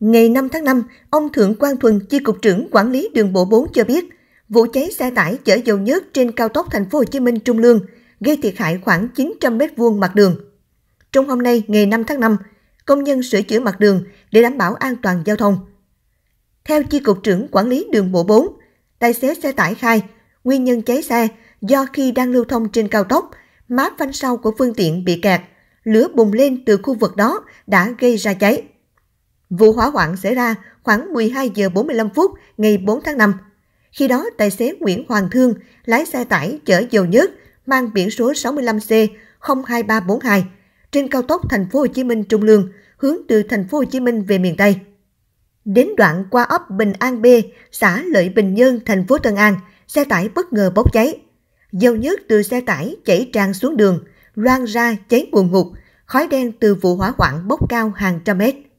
Ngày 5 tháng 5, ông Thượng Quang Thuần, chi cục trưởng quản lý đường bộ 4 cho biết, vụ cháy xe tải chở dầu nhớt trên cao tốc thành phố Hồ Chí Minh Trung Lương gây thiệt hại khoảng 900 m2 mặt đường. Trong hôm nay, ngày 5 tháng 5, công nhân sửa chữa mặt đường để đảm bảo an toàn giao thông. Theo chi cục trưởng quản lý đường bộ 4, tài xế xe tải khai nguyên nhân cháy xe do khi đang lưu thông trên cao tốc, máp phanh sau của phương tiện bị kẹt, lửa bùng lên từ khu vực đó đã gây ra cháy. Vụ hỏa hoạn xảy ra khoảng 12 giờ 45 phút ngày 4 tháng 5. Khi đó, tài xế Nguyễn Hoàng Thương lái xe tải chở dầu nhớt mang biển số 65C 02342 trên cao tốc thành phố Hồ Chí Minh Trung Lương hướng từ thành phố Hồ Chí Minh về miền Tây. Đến đoạn qua ấp Bình An B, xã Lợi Bình Nhơn, thành phố Tân An, xe tải bất ngờ bốc cháy. Dầu nhớt từ xe tải chảy tràn xuống đường, loang ra cháy ngùn ngục. khói đen từ vụ hỏa hoạn bốc cao hàng trăm mét.